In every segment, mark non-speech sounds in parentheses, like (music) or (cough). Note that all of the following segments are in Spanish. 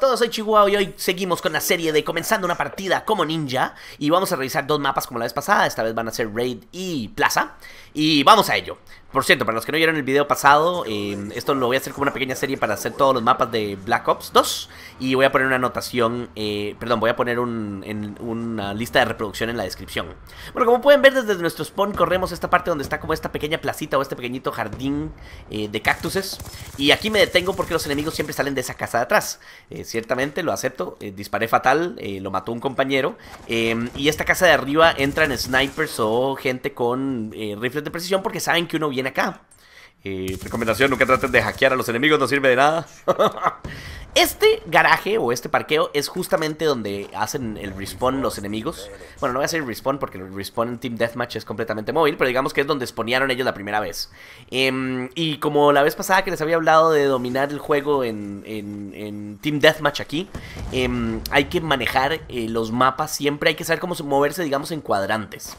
todos, soy Chihuahua y hoy seguimos con la serie de comenzando una partida como ninja Y vamos a revisar dos mapas como la vez pasada, esta vez van a ser Raid y Plaza Y vamos a ello por cierto, para los que no vieron el video pasado, eh, esto lo voy a hacer como una pequeña serie para hacer todos los mapas de Black Ops 2. Y voy a poner una anotación, eh, perdón, voy a poner una lista de reproducción en la descripción. Bueno, como pueden ver desde nuestro spawn, corremos esta parte donde está como esta pequeña placita o este pequeñito jardín eh, de cactuses. Y aquí me detengo porque los enemigos siempre salen de esa casa de atrás. ciertamente, lo acepto, disparé fatal, lo mató un compañero. Em, y esta casa de arriba entran snipers o gente con rifles de precisión porque saben que uno viene acá. Eh, recomendación, nunca traten de hackear a los enemigos, no sirve de nada. (laughs) este garaje o este parqueo es justamente donde hacen el respawn los enemigos. Bueno, no voy a hacer respawn porque el respawn en Team Deathmatch es completamente móvil, pero digamos que es donde Exponieron ellos la primera vez. Em, y como la vez pasada que les había hablado de dominar el juego en, en, en Team Deathmatch aquí, em, hay que manejar eh, los mapas siempre, hay que saber cómo moverse, digamos, en cuadrantes.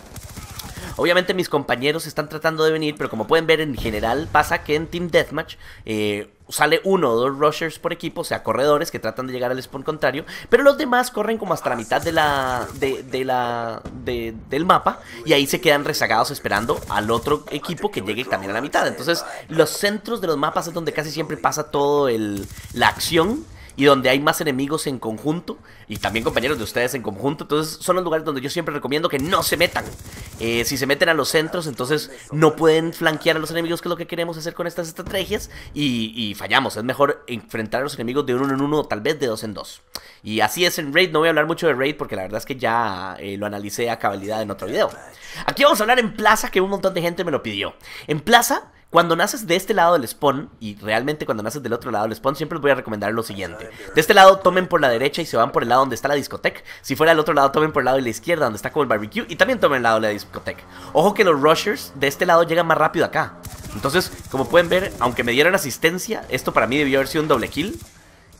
Obviamente mis compañeros están tratando de venir, pero como pueden ver en general pasa que en Team Deathmatch... Eh, sale uno o dos rushers por equipo, o sea, corredores que tratan de llegar al spawn contrario, pero los demás corren como hasta la mitad de la, del mapa y ahí se quedan rezagados esperando al otro equipo que llegue también a la mitad. Entonces, los centros de los mapas es donde casi siempre pasa todo la acción y donde hay más enemigos en conjunto y también compañeros de ustedes en conjunto. Entonces son los lugares donde yo siempre recomiendo que no se metan. Eh, si se meten a los centros, entonces no pueden flanquear a los enemigos, que es lo que queremos hacer con estas estrategias, y, fallamos. Es mejor enfrentar a los enemigos de uno en uno o tal vez de dos en dos. Y así es en Raid, no voy a hablar mucho de Raid porque la verdad es que ya eh, lo analicé a cabalidad en otro video. Aquí vamos a hablar en Plaza, que un montón de gente me lo pidió. En Plaza... Cuando naces de este lado del spawn, y realmente cuando naces del otro lado del spawn, siempre les voy a recomendar lo siguiente. De este lado tomen por la derecha y se van por el lado donde está la discoteca. Si fuera del otro lado, tomen por el lado de la izquierda, donde está como el barbecue, y también tomen el lado de la discoteca. Ojo que los rushers de este lado llegan más rápido acá. Entonces, como pueden ver, aunque me dieron asistencia, esto para mí debió haber sido un doble kill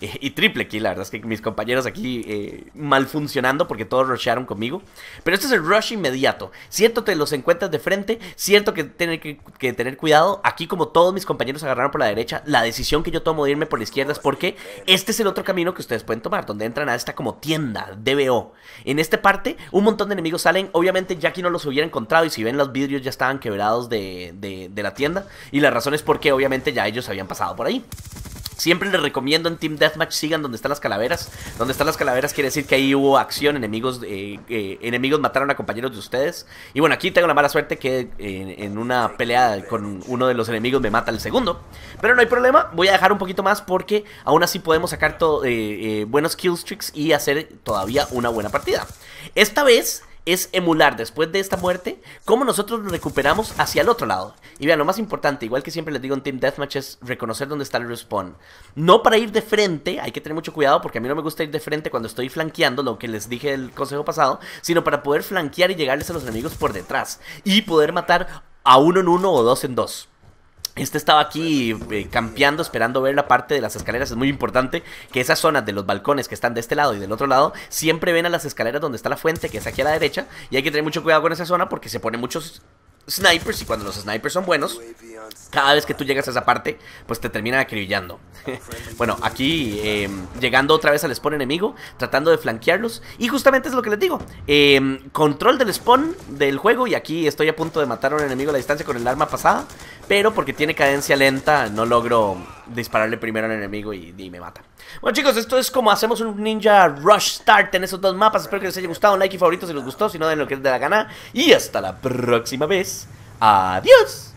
y triple kill, la verdad es que mis compañeros aquí eh, mal funcionando porque todos rushearon conmigo. Pero este es el rush inmediato. Cierto que los encuentras de frente, cierto que tener que, tener cuidado. Aquí como todos mis compañeros agarraron por la derecha, la decisión que yo tomo de irme por la izquierda es porque este es el otro camino que ustedes pueden tomar, donde entran a esta como tienda DBO. En esta parte un montón de enemigos salen, obviamente ya aquí no los hubiera encontrado y si ven los vidrios ya estaban quebrados de, de la tienda. Y la razón es porque obviamente ya ellos habían pasado por ahí. Siempre les recomiendo en Team Deathmatch sigan donde están las calaveras. Donde están las calaveras quiere decir que ahí hubo acción, enemigos, eh, eh, enemigos mataron a compañeros de ustedes. Y bueno, aquí tengo la mala suerte que eh, en una pelea con uno de los enemigos me mata el segundo. Pero no hay problema, voy a dejar un poquito más porque aún así podemos sacar buenos kill y hacer todavía una buena partida. Esta vez es emular después de esta muerte cómo nosotros recuperamos hacia el otro lado. Y vean, lo más importante, igual que siempre les digo en Team Deathmatch, es reconocer dónde está el respawn. No para ir de frente, hay que tener mucho cuidado porque a mí no me gusta ir de frente cuando estoy flanqueando, lo que les dije el consejo pasado, sino para poder flanquear y llegarles a los enemigos por detrás y poder matar a uno en uno o dos en dos. Este estaba aquí eh, campeando, esperando ver la parte de las escaleras. Es muy importante que esas zonas de los balcones que están de este lado y del otro lado siempre ven a las escaleras donde está la fuente, que es aquí a la derecha. Y hay que tener mucho cuidado con esa zona porque se pone muchos snipers y cuando los snipers son buenos, cada vez que tú llegas a esa parte, pues te terminan acribillando. (laughs) bueno, aquí em, llegando otra vez al spawn enemigo, tratando de flanquearlos. Y justamente es lo que les digo. Em, control del spawn del juego y aquí estoy a punto de matar a un enemigo a la distancia con el arma pasada. Pero porque tiene cadencia lenta no logro dispararle primero al enemigo y, me mata. Bueno chicos, esto es como hacemos un Ninja Rush Start en esos dos mapas. Espero que les haya gustado. Un like y favorito si les gustó. Si no, den lo que les dé la gana. Y hasta la próxima vez. Adiós.